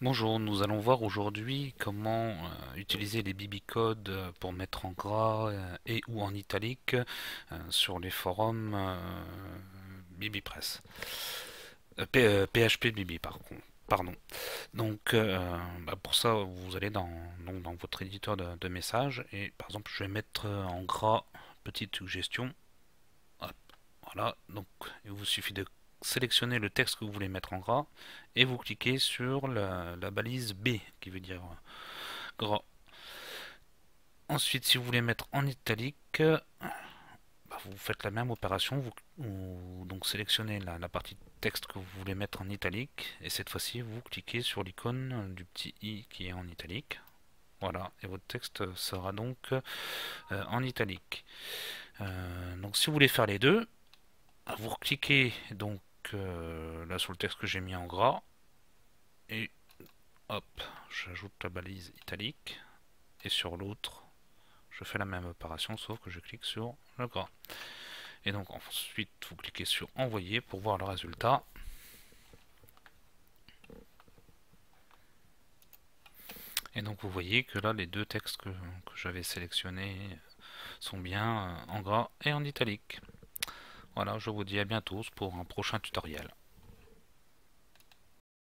Bonjour, nous allons voir aujourd'hui comment euh, utiliser les bibicodes pour mettre en gras euh, et ou en italique euh, sur les forums BibiPress. PHP Bibi par Pardon. Donc bah, pour ça vous allez dans, dans votre éditeur de, messages et par exemple je vais mettre en gras petite suggestion. voilà, donc il vous suffit de sélectionnez le texte que vous voulez mettre en gras et vous cliquez sur la, balise B qui veut dire euh, gras. Ensuite, si vous voulez mettre en italique, bah, vous faites la même opération. Vous, donc sélectionnez la, partie texte que vous voulez mettre en italique et cette fois-ci vous cliquez sur l'icône du petit i qui est en italique. Voilà, et votre texte sera donc euh, en italique. Euh, donc si vous voulez faire les deux, vous cliquez donc euh, là sur le texte que j'ai mis en gras. Et hop, j'ajoute la balise italique. Et sur l'autre, je fais la même opération, sauf que je clique sur le gras. Et donc ensuite, vous cliquez sur envoyer pour voir le résultat. Et donc vous voyez que là, les deux textes que, que j'avais sélectionnés sont bien euh, en gras et en italique. Voilà, je vous dis à bientôt pour un prochain tutoriel.